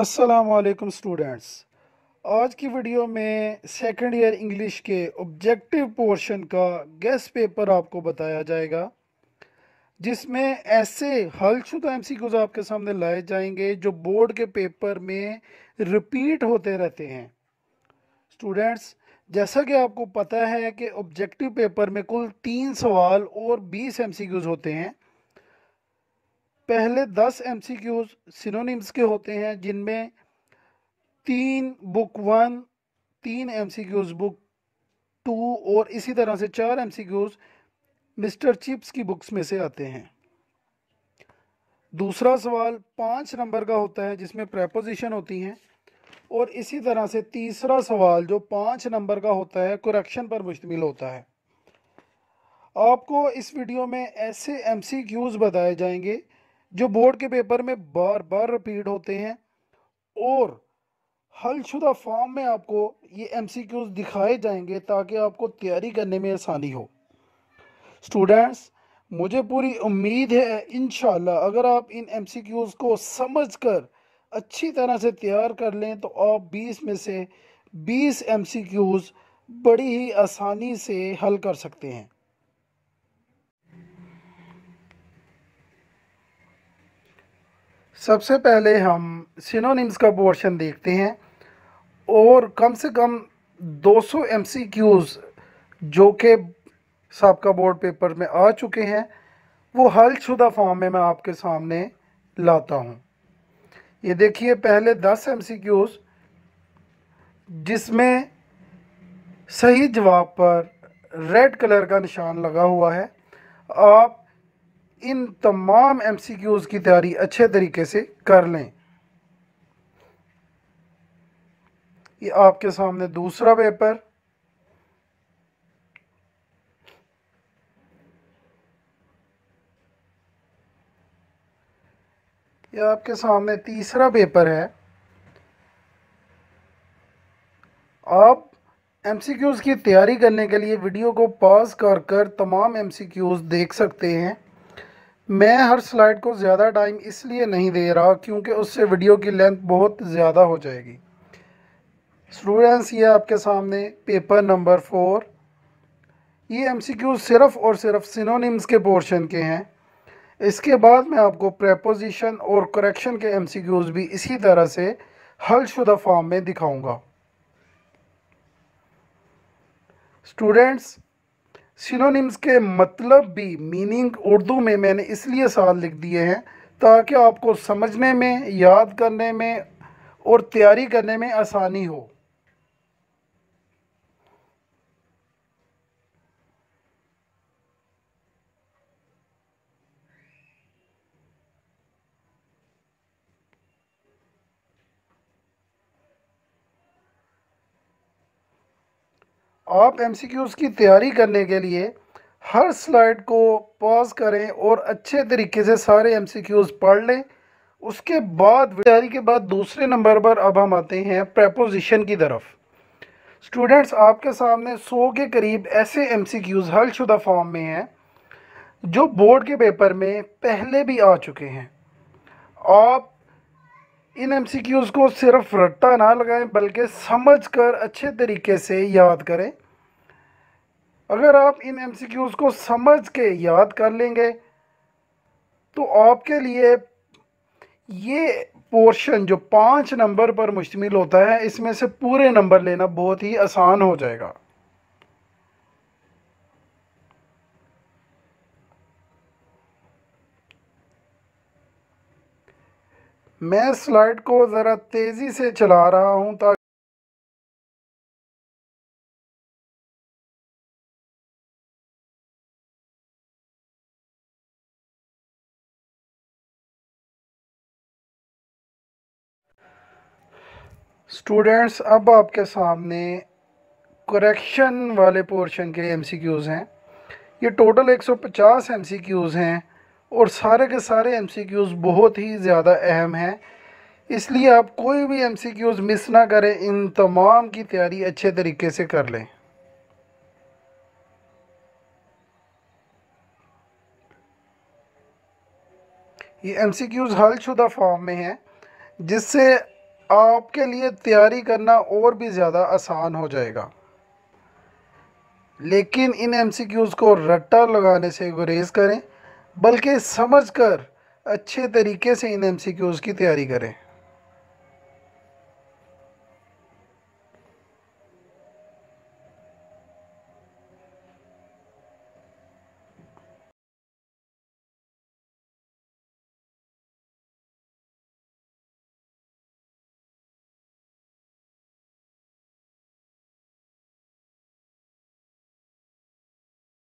असलकम स्टूडेंट्स आज की वीडियो में सेकंड ईयर इंग्लिश के ऑब्जेक्टिव पोर्शन का गेस्ट पेपर आपको बताया जाएगा जिसमें ऐसे हलशुदा एम सी आपके सामने लाए जाएंगे जो बोर्ड के पेपर में रिपीट होते रहते हैं स्टूडेंट्स जैसा कि आपको पता है कि ऑब्जेक्टिव पेपर में कुल तीन सवाल और बीस एम होते हैं पहले दस एम सी क्यूज सिनोनिम्स के होते हैं जिनमें तीन बुक वन तीन M C Qs book two और इसी तरह से चार M C Qs mister chips की बुक्स में से आते हैं दूसरा सवाल पाँच नंबर का होता है जिसमें प्रेपोजिशन होती हैं और इसी तरह से तीसरा सवाल जो पाँच नंबर का होता है क्रेक्शन पर मुश्तमिल होता है आपको इस वीडियो में ऐसे एम सी क्यूज़ बताए जाएंगे जो बोर्ड के पेपर में बार बार रिपीट होते हैं और हलशुदा फॉर्म में आपको ये एम दिखाए जाएंगे ताकि आपको तैयारी करने में आसानी हो स्टूडेंट्स मुझे पूरी उम्मीद है इन अगर आप इन एम को समझ कर अच्छी तरह से तैयार कर लें तो आप 20 में से 20 एम बड़ी ही आसानी से हल कर सकते हैं सबसे पहले हम सिनोनिम्स का पोर्शन देखते हैं और कम से कम 200 क्यूज़ जो कि सबका बोर्ड पेपर में आ चुके हैं वो हल शुदा फॉर्म में मैं आपके सामने लाता हूँ ये देखिए पहले 10 एमसीक्यूज़ जिसमें सही जवाब पर रेड कलर का निशान लगा हुआ है आप इन तमाम एम सी क्यूज़ की तैयारी अच्छे तरीके से कर लें ये आपके सामने दूसरा पेपर ये आपके सामने तीसरा पेपर है आप एम की तैयारी करने के लिए वीडियो को पॉज कर कर तमाम एम देख सकते हैं मैं हर स्लाइड को ज़्यादा टाइम इसलिए नहीं दे रहा क्योंकि उससे वीडियो की लेंथ बहुत ज़्यादा हो जाएगी स्टूडेंट्स ये आपके सामने पेपर नंबर फोर ये एमसीक्यू सिर्फ और सिर्फ सिनोनिम्स के पोर्शन के हैं इसके बाद मैं आपको प्रेपोजिशन और करेक्शन के एमसीक्यूज़ भी इसी तरह से हल शुदा फॉर्म में दिखाऊंगा स्टूडेंट्स सिनोनिम्स के मतलब भी मीनिंग उर्दू में मैंने इसलिए साल लिख दिए हैं ताकि आपको समझने में याद करने में और तैयारी करने में आसानी हो आप एम की तैयारी करने के लिए हर स्लाइड को पॉज करें और अच्छे तरीके से सारे एम पढ़ लें उसके बाद तैयारी के बाद दूसरे नंबर पर अब हम आते हैं प्रपोजिशन की तरफ स्टूडेंट्स आपके सामने सौ के करीब ऐसे एमसीक्यूज़ हलशुदा फॉर्म में हैं जो बोर्ड के पेपर में पहले भी आ चुके हैं आप इन एम को सिर्फ रट्टा ना लगाएं बल्कि समझकर अच्छे तरीके से याद करें अगर आप इन एम को समझ के याद कर लेंगे तो आपके लिए ये पोर्शन जो पाँच नंबर पर मुश्तमिल होता है इसमें से पूरे नंबर लेना बहुत ही आसान हो जाएगा मैं स्लाइड को ज़रा तेज़ी से चला रहा हूँ ताकि स्टूडेंट्स अब आपके सामने करेक्शन वाले पोर्शन के एमसीक्यूज़ हैं ये टोटल 150 एमसीक्यूज़ हैं और सारे के सारे एम बहुत ही ज़्यादा अहम हैं इसलिए आप कोई भी एम मिस ना करें इन तमाम की तैयारी अच्छे तरीके से कर लें ये सी हल शुदा फॉर्म में हैं जिससे आपके लिए तैयारी करना और भी ज़्यादा आसान हो जाएगा लेकिन इन क्यूज़ को रट्टा लगाने से गुरेज करें बल्कि समझकर अच्छे तरीके से इन एम की तैयारी करें